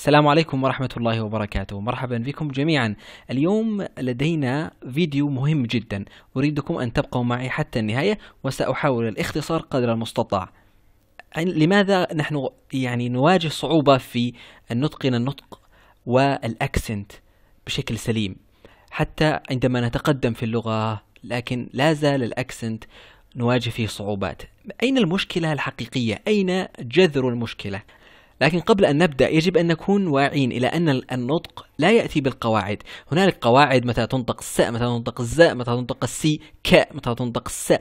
السلام عليكم ورحمة الله وبركاته مرحبا بكم جميعا اليوم لدينا فيديو مهم جدا أريدكم أن تبقوا معي حتى النهاية وسأحاول الاختصار قدر المستطاع لماذا نحن يعني نواجه صعوبة في أن نتقن النطق والأكسنت بشكل سليم حتى عندما نتقدم في اللغة لكن لا زال الأكسنت نواجه فيه صعوبات أين المشكلة الحقيقية؟ أين جذر المشكلة؟ لكن قبل أن نبدأ يجب أن نكون واعين إلى أن النطق لا يأتي بالقواعد هنالك قواعد متى تنطق س متى تنطق ز متى تنطق السي ك متى تنطق س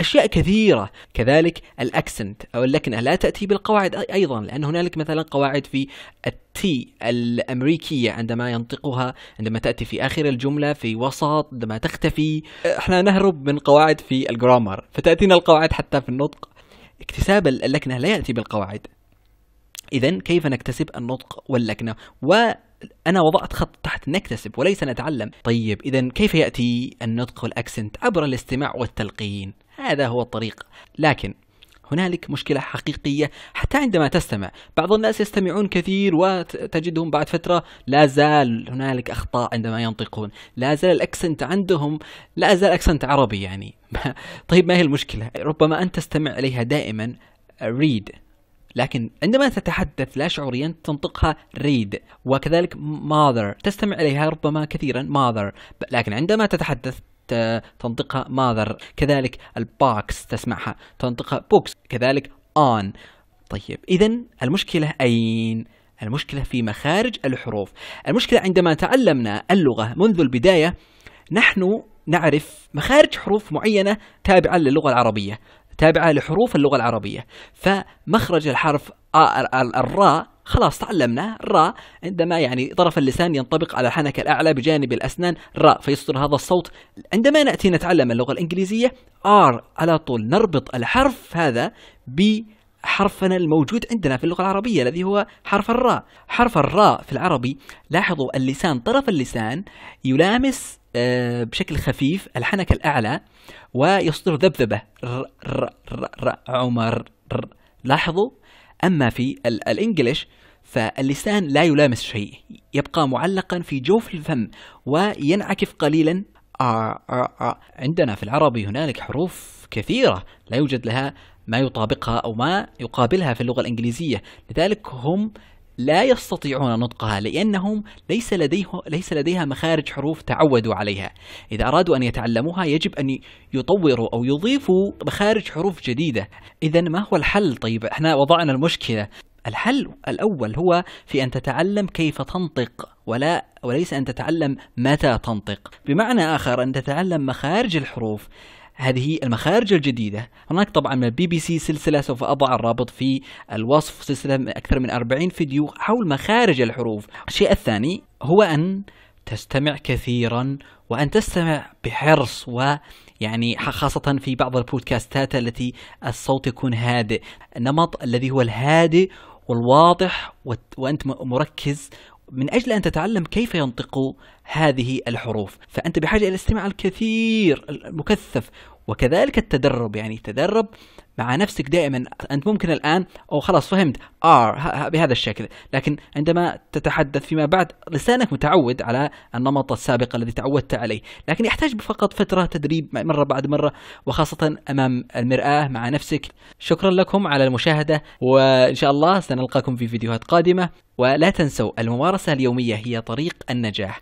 أشياء كثيرة كذلك الأكسنت أو اللكنة لا تأتي بالقواعد أيضا لأن هنالك مثلا قواعد في التي الأمريكية عندما ينطقها عندما تأتي في آخر الجملة في وسط عندما تختفي احنا نهرب من قواعد في الجرامر فتأتينا القواعد حتى في النطق اكتساب اللكنة لا يأتي بالقواعد إذا كيف نكتسب النطق واللكنة و أنا وضعت خط تحت نكتسب وليس نتعلم طيب إذا كيف يأتي النطق والأكسنت عبر الاستماع والتلقين هذا هو الطريق لكن هنالك مشكلة حقيقية حتى عندما تستمع بعض الناس يستمعون كثير وتجدهم بعد فترة لا زال هنالك أخطاء عندما ينطقون لا زال الأكسنت عندهم لا زال أكسنت عربي يعني طيب ما هي المشكلة ربما أنت تستمع إليها دائما read لكن عندما تتحدث لا شعوريا تنطقها ريد وكذلك ماذر تستمع إليها ربما كثيرا ماذر لكن عندما تتحدث تنطقها ماذر كذلك الباكس تسمعها تنطقها بوكس كذلك آن طيب إذا المشكلة أين؟ المشكلة في مخارج الحروف المشكلة عندما تعلمنا اللغة منذ البداية نحن نعرف مخارج حروف معينة تابعة للغة العربية تابعة لحروف اللغة العربية فمخرج الحرف الراء خلاص تعلمنا الراء عندما يعني طرف اللسان ينطبق على الحنكة الأعلى بجانب الأسنان راء فيصدر هذا الصوت عندما نأتي نتعلم اللغة الإنجليزية آر على طول نربط الحرف هذا ب حرفنا الموجود عندنا في اللغة العربية الذي هو حرف الراء حرف الراء في العربي لاحظوا اللسان طرف اللسان يلامس آه، بشكل خفيف ألحنك الأعلى ويصدر ذبذبة عمر لاحظوا أما في الإنجليش فاللسان لا يلامس شيء يبقى معلقا في جوف الفم وينعكف قليلا عندنا في العربي هنالك حروف كثيرة لا يوجد لها ما يطابقها أو ما يقابلها في اللغة الإنجليزية لذلك هم لا يستطيعون نطقها لأنهم ليس لديهم ليس لديها مخارج حروف تعودوا عليها. إذا أرادوا أن يتعلموها يجب أن يطوروا أو يضيفوا مخارج حروف جديدة. إذا ما هو الحل؟ طيب احنا وضعنا المشكلة. الحل الأول هو في أن تتعلم كيف تنطق ولا وليس أن تتعلم متى تنطق. بمعنى آخر أن تتعلم مخارج الحروف هذه المخارج الجديدة هناك طبعا من البي بي سي سلسلة سوف أضع الرابط في الوصف سلسلة من أكثر من 40 فيديو حول مخارج الحروف الشيء الثاني هو أن تستمع كثيرا وأن تستمع بحرص ويعني خاصة في بعض البودكاستات التي الصوت يكون هادئ النمط الذي هو الهادئ والواضح وأنت مركز من أجل أن تتعلم كيف ينطق هذه الحروف فأنت بحاجة إلى استماع الكثير المكثف وكذلك التدرب يعني تدرب مع نفسك دائما انت ممكن الان او خلاص فهمت ار آه، بهذا الشكل لكن عندما تتحدث فيما بعد لسانك متعود على النمط السابق الذي تعودت عليه لكن يحتاج فقط فتره تدريب مره بعد مره وخاصه امام المراه مع نفسك شكرا لكم على المشاهده وان شاء الله سنلقاكم في فيديوهات قادمه ولا تنسوا الممارسه اليوميه هي طريق النجاح